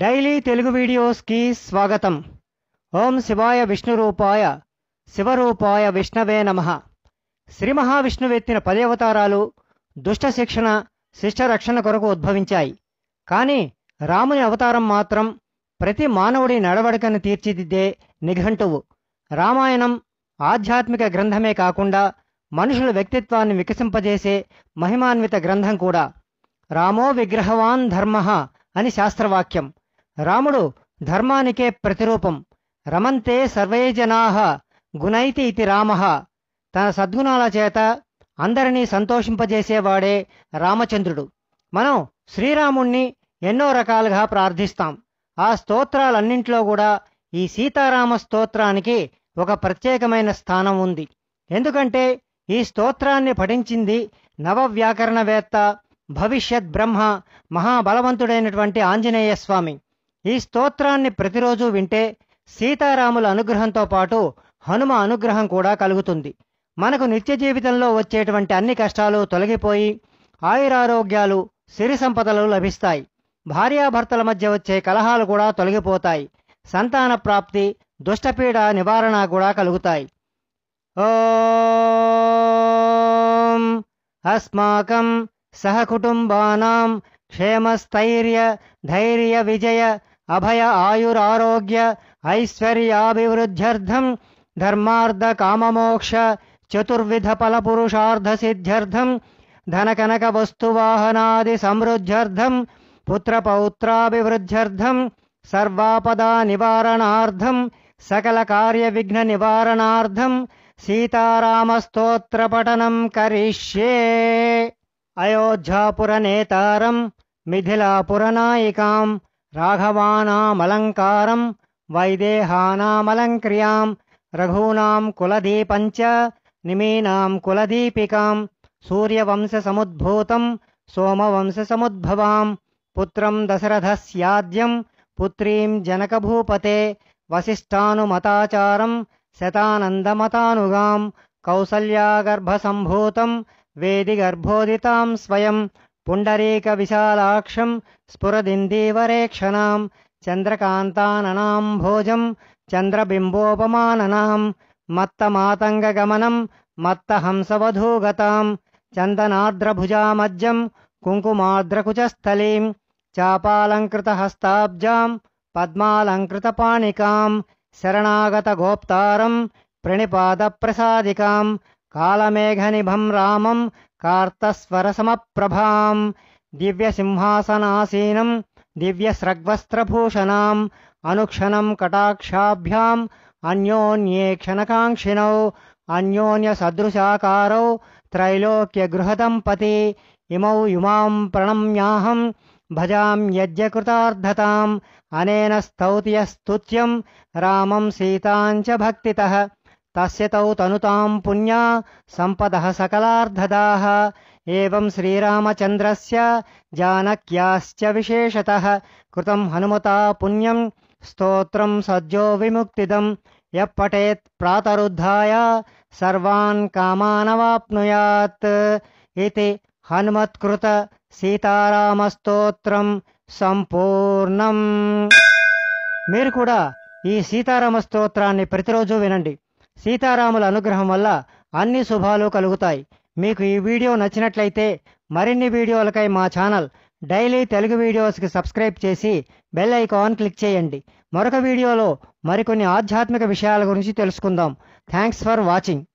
daily Telugu వీడియోస్కి స్వాగతం ఓం శివాయ విష్ణురూపాయ శివరూపాయ విష్ణవే నమ శ్రీ ఎత్తిన పదేవతారాలు దుష్ట శిక్షణ శిష్ట రక్షణ కొరకు ఉద్భవించాయి కానీ రాముని అవతారం మాత్రం ప్రతి మానవుడి నడవడికను తీర్చిదిద్దే నిఘంటువు రామాయణం ఆధ్యాత్మిక గ్రంథమే కాకుండా మనుషుల వ్యక్తిత్వాన్ని వికసింపజేసే మహిమాన్విత గ్రంథం కూడా రామో విగ్రహవాన్ ధర్మ అని శాస్త్రవాక్యం రాముడు ధర్మానికే ప్రతిరూపం రమంతే సర్వే జనాహ గుణైతి ఇతి రామ తన సద్గుణాల చేత అందరినీ సంతోషింపజేసేవాడే రామచంద్రుడు మనం శ్రీరాముణ్ణి ఎన్నో రకాలుగా ప్రార్థిస్తాం ఆ స్తోత్రాలన్నింట్లో కూడా ఈ సీతారామ స్తోత్రానికి ఒక ప్రత్యేకమైన స్థానం ఉంది ఎందుకంటే ఈ స్తోత్రాన్ని పఠించింది నవవ్యాకరణవేత్త భవిష్యత్ బ్రహ్మ మహాబలవంతుడైనటువంటి ఆంజనేయ స్వామి ఈ స్తోత్రాన్ని ప్రతిరోజు వింటే సీతారాముల అనుగ్రహంతో పాటు హనుమ అనుగ్రహం కూడా కలుగుతుంది మనకు నిత్య జీవితంలో వచ్చేటువంటి అన్ని కష్టాలు తొలగిపోయి ఆయురారోగ్యాలు సిరి సంపదలు లభిస్తాయి భార్యాభర్తల మధ్య వచ్చే కలహాలు కూడా తొలగిపోతాయి సంతాన ప్రాప్తి దుష్టపీడ నివారణ కూడా కలుగుతాయి అస్మాకం సహకుటుంబానాం క్షేమస్థైర్య ధైర్య విజయ अभय आयुरारोग्य ऐश्वर्याभिवृद्ध्यर्थं धर्मार्धकाममोक्ष चतुर्विधफलपुरुषार्धसिद्ध्यर्थं धनकनकवस्तुवाहनादिसमृद्ध्यर्थं पुत्रपौत्राभिवृद्ध्यर्थं सर्वापदानिवारणार्थं सकलकार्यविघ्ननिवारणार्थं सीतारामस्तोत्रपठनं करिष्ये अयोध्यापुरनेतारं मिथिलापुरनायिकां घवानामलङ्कारं वैदेहानामलङ्क्रियां रघूनां कुलदीपं च निमीनां कुलदीपिकां सूर्यवंशसमुद्भूतं सोमवंशसमुद्भवां पुत्रं दशरथस्याद्यं पुत्रीं जनकभूपते वसिष्ठानुमताचारं शतानन्दमतानुगां कौसल्यागर्भसम्भूतं वेदिगर्भोदितां स्वयम् पुण्डरीकविशालाक्षं स्फुरदिन्दीवरेक्षणां चन्द्रकान्ताननां भोजं चन्द्रबिम्बोपमाननां मत्तमातङ्गगमनं मत्तहंसवधूगतां चन्दनार्द्रभुजामज्जं कुङ्कुमार्द्रकुचस्थलीं चापालङ्कृतहस्ताब्जां पद्मालङ्कृतपाणिकां शरणागतगोप्तारं प्रणिपादप्रसादिकां కాళమేఘనిభం రామం కార్తస్వరసమప్రభాం దివ్యసింహాసనాసీనం దివ్యస్రగ్వస్త్రభూషణాం అనుక్షణం కటాక్షాభ్యాం అన్యోన్యే క్షణకాంక్షిణౌ అన్యోన్యసదృశాకారౌ త్రైలోక్యగృహదంపతి ఇమౌ యుమాం ప్రణమ్యాహం భజామ్యజ్ఞకృతార్థతాం అనేన స్తౌతియస్తుత్యం రామం సీతాంచ భక్తితః तस्य तौ तनुतां पुण्या सम्पदः सकलार्धदाः एवं श्रीरामचन्द्रस्य जानक्याश्च विशेषतः कृतं हनुमता पुण्यं स्तोत्रं सद्यो विमुक्तिदं यः पठेत् प्रातरुद्धाय सर्वान् कामानवाप्नुयात् इति हनुमत्कृत సీతారామస్తోత్రం సంపూర్ణం మీరు కూడా ఈ సీతారామ స్తోత్రాన్ని ప్రతిరోజు వినండి సీతారాముల అనుగ్రహం వల్ల అన్ని శుభాలు కలుగుతాయి మీకు ఈ వీడియో నచ్చినట్లయితే మరిన్ని వీడియోలకై మా ఛానల్ డైలీ తెలుగు వీడియోస్కి సబ్స్క్రైబ్ చేసి బెల్ ఐకాన్ క్లిక్ చేయండి మరొక వీడియోలో మరికొన్ని ఆధ్యాత్మిక విషయాల గురించి తెలుసుకుందాం థ్యాంక్స్ ఫర్ వాచింగ్